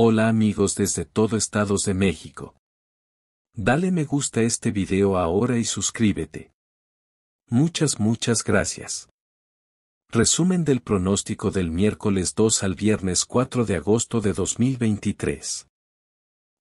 Hola amigos desde todo Estados de México. Dale me gusta este video ahora y suscríbete. Muchas muchas gracias. Resumen del pronóstico del miércoles 2 al viernes 4 de agosto de 2023.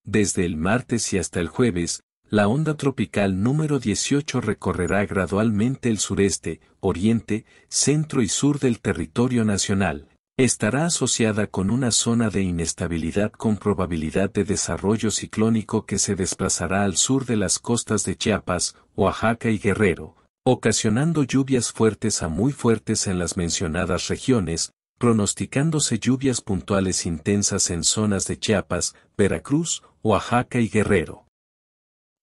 Desde el martes y hasta el jueves, la onda tropical número 18 recorrerá gradualmente el sureste, oriente, centro y sur del territorio nacional, Estará asociada con una zona de inestabilidad con probabilidad de desarrollo ciclónico que se desplazará al sur de las costas de Chiapas, Oaxaca y Guerrero, ocasionando lluvias fuertes a muy fuertes en las mencionadas regiones, pronosticándose lluvias puntuales intensas en zonas de Chiapas, Veracruz, Oaxaca y Guerrero.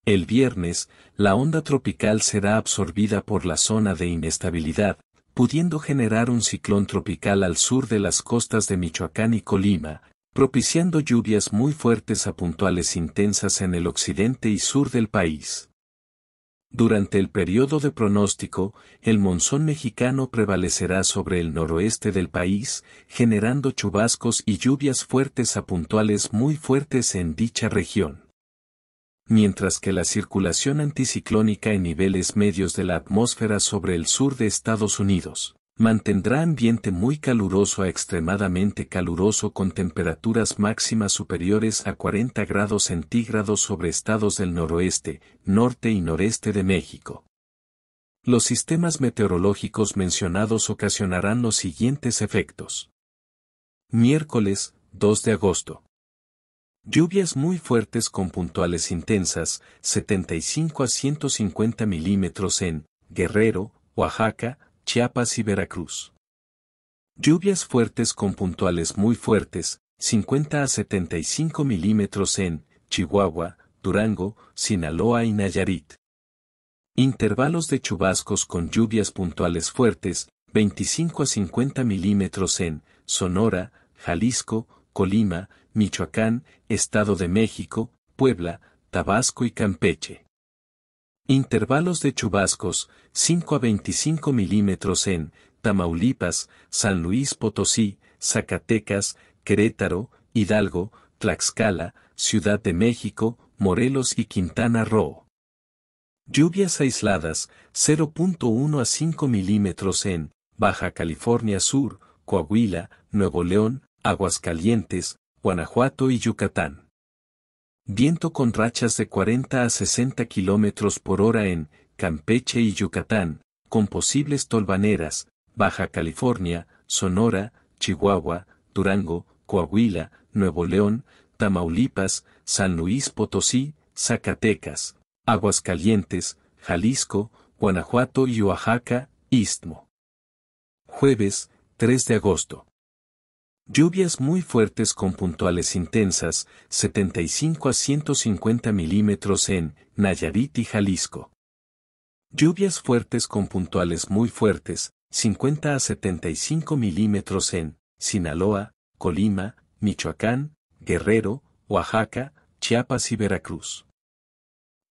El viernes, la onda tropical será absorbida por la zona de inestabilidad, pudiendo generar un ciclón tropical al sur de las costas de Michoacán y Colima, propiciando lluvias muy fuertes a puntuales intensas en el occidente y sur del país. Durante el periodo de pronóstico, el monzón mexicano prevalecerá sobre el noroeste del país, generando chubascos y lluvias fuertes a puntuales muy fuertes en dicha región mientras que la circulación anticiclónica en niveles medios de la atmósfera sobre el sur de Estados Unidos mantendrá ambiente muy caluroso a extremadamente caluroso con temperaturas máximas superiores a 40 grados centígrados sobre estados del noroeste, norte y noreste de México. Los sistemas meteorológicos mencionados ocasionarán los siguientes efectos. Miércoles, 2 de agosto. Lluvias muy fuertes con puntuales intensas, 75 a 150 milímetros en Guerrero, Oaxaca, Chiapas y Veracruz. Lluvias fuertes con puntuales muy fuertes, 50 a 75 milímetros en Chihuahua, Durango, Sinaloa y Nayarit. Intervalos de chubascos con lluvias puntuales fuertes, 25 a 50 milímetros en Sonora, Jalisco, Colima, Michoacán, Estado de México, Puebla, Tabasco y Campeche. Intervalos de chubascos, 5 a 25 milímetros en Tamaulipas, San Luis Potosí, Zacatecas, Querétaro, Hidalgo, Tlaxcala, Ciudad de México, Morelos y Quintana Roo. Lluvias aisladas, 0.1 a 5 milímetros en Baja California Sur, Coahuila, Nuevo León, Aguascalientes, Guanajuato y Yucatán. Viento con rachas de 40 a 60 kilómetros por hora en Campeche y Yucatán, con posibles tolvaneras, Baja California, Sonora, Chihuahua, Durango, Coahuila, Nuevo León, Tamaulipas, San Luis Potosí, Zacatecas, Aguascalientes, Jalisco, Guanajuato y Oaxaca, Istmo. Jueves, 3 de agosto. Lluvias muy fuertes con puntuales intensas, 75 a 150 milímetros en Nayarit y Jalisco. Lluvias fuertes con puntuales muy fuertes, 50 a 75 milímetros en Sinaloa, Colima, Michoacán, Guerrero, Oaxaca, Chiapas y Veracruz.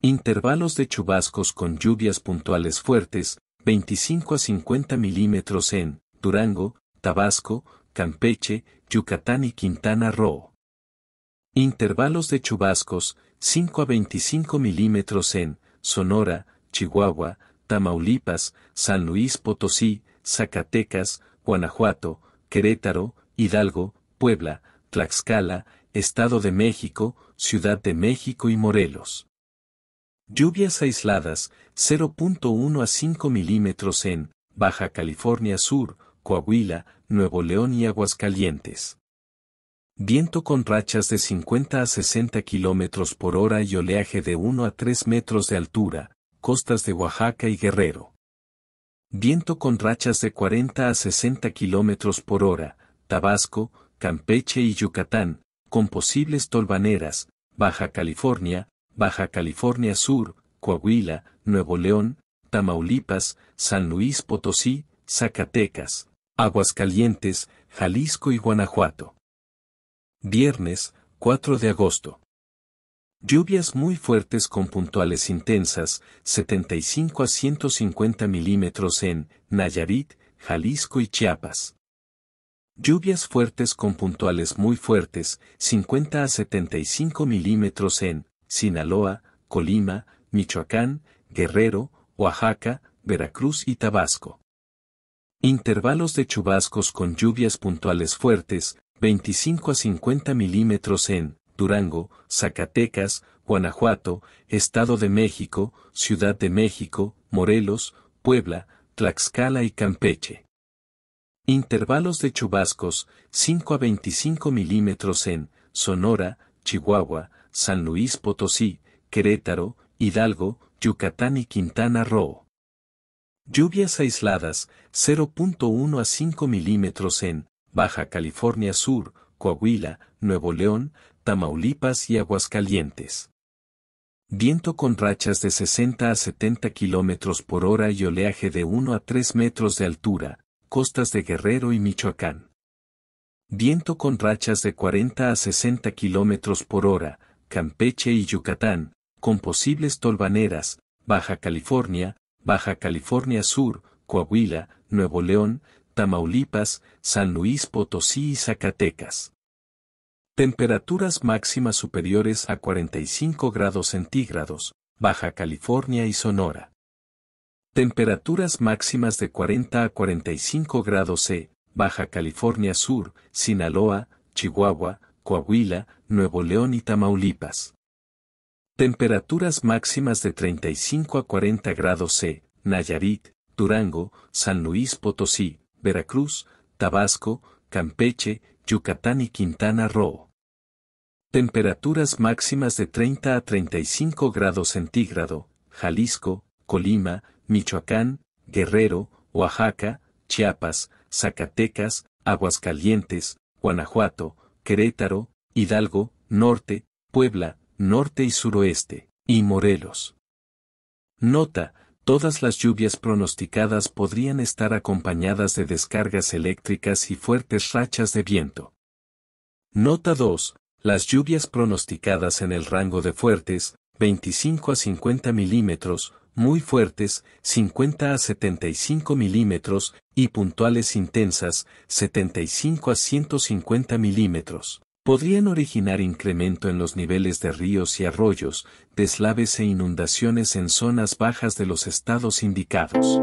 Intervalos de chubascos con lluvias puntuales fuertes, 25 a 50 milímetros en Durango, Tabasco, Campeche, Yucatán y Quintana Roo. Intervalos de chubascos, 5 a 25 milímetros en Sonora, Chihuahua, Tamaulipas, San Luis Potosí, Zacatecas, Guanajuato, Querétaro, Hidalgo, Puebla, Tlaxcala, Estado de México, Ciudad de México y Morelos. Lluvias aisladas, 0.1 a 5 milímetros en Baja California Sur, Coahuila, Nuevo León y Aguascalientes. Viento con rachas de 50 a 60 kilómetros por hora y oleaje de 1 a 3 metros de altura, costas de Oaxaca y Guerrero. Viento con rachas de 40 a 60 kilómetros por hora, Tabasco, Campeche y Yucatán, con posibles tolvaneras, Baja California, Baja California Sur, Coahuila, Nuevo León, Tamaulipas, San Luis Potosí, Zacatecas, Aguascalientes, Jalisco y Guanajuato. Viernes, 4 de agosto. Lluvias muy fuertes con puntuales intensas, 75 a 150 milímetros en Nayarit, Jalisco y Chiapas. Lluvias fuertes con puntuales muy fuertes, 50 a 75 milímetros en Sinaloa, Colima, Michoacán, Guerrero, Oaxaca, Veracruz y Tabasco. Intervalos de chubascos con lluvias puntuales fuertes, 25 a 50 milímetros en Durango, Zacatecas, Guanajuato, Estado de México, Ciudad de México, Morelos, Puebla, Tlaxcala y Campeche. Intervalos de chubascos, 5 a 25 milímetros en Sonora, Chihuahua, San Luis Potosí, Querétaro, Hidalgo, Yucatán y Quintana Roo. Lluvias aisladas, 0.1 a 5 milímetros en Baja California Sur, Coahuila, Nuevo León, Tamaulipas y Aguascalientes. Viento con rachas de 60 a 70 kilómetros por hora y oleaje de 1 a 3 metros de altura, costas de Guerrero y Michoacán. Viento con rachas de 40 a 60 kilómetros por hora, Campeche y Yucatán, con posibles tolvaneras, Baja California, Baja California Sur, Coahuila, Nuevo León, Tamaulipas, San Luis Potosí y Zacatecas. Temperaturas máximas superiores a 45 grados centígrados, Baja California y Sonora. Temperaturas máximas de 40 a 45 grados C, Baja California Sur, Sinaloa, Chihuahua, Coahuila, Nuevo León y Tamaulipas. Temperaturas máximas de 35 a 40 grados C, Nayarit, Durango, San Luis Potosí, Veracruz, Tabasco, Campeche, Yucatán y Quintana Roo. Temperaturas máximas de 30 a 35 grados centígrado, Jalisco, Colima, Michoacán, Guerrero, Oaxaca, Chiapas, Zacatecas, Aguascalientes, Guanajuato, Querétaro, Hidalgo, Norte, Puebla, norte y suroeste, y Morelos. Nota, todas las lluvias pronosticadas podrían estar acompañadas de descargas eléctricas y fuertes rachas de viento. Nota 2. Las lluvias pronosticadas en el rango de fuertes, 25 a 50 milímetros, muy fuertes, 50 a 75 milímetros, y puntuales intensas, 75 a 150 milímetros podrían originar incremento en los niveles de ríos y arroyos, deslaves e inundaciones en zonas bajas de los estados indicados.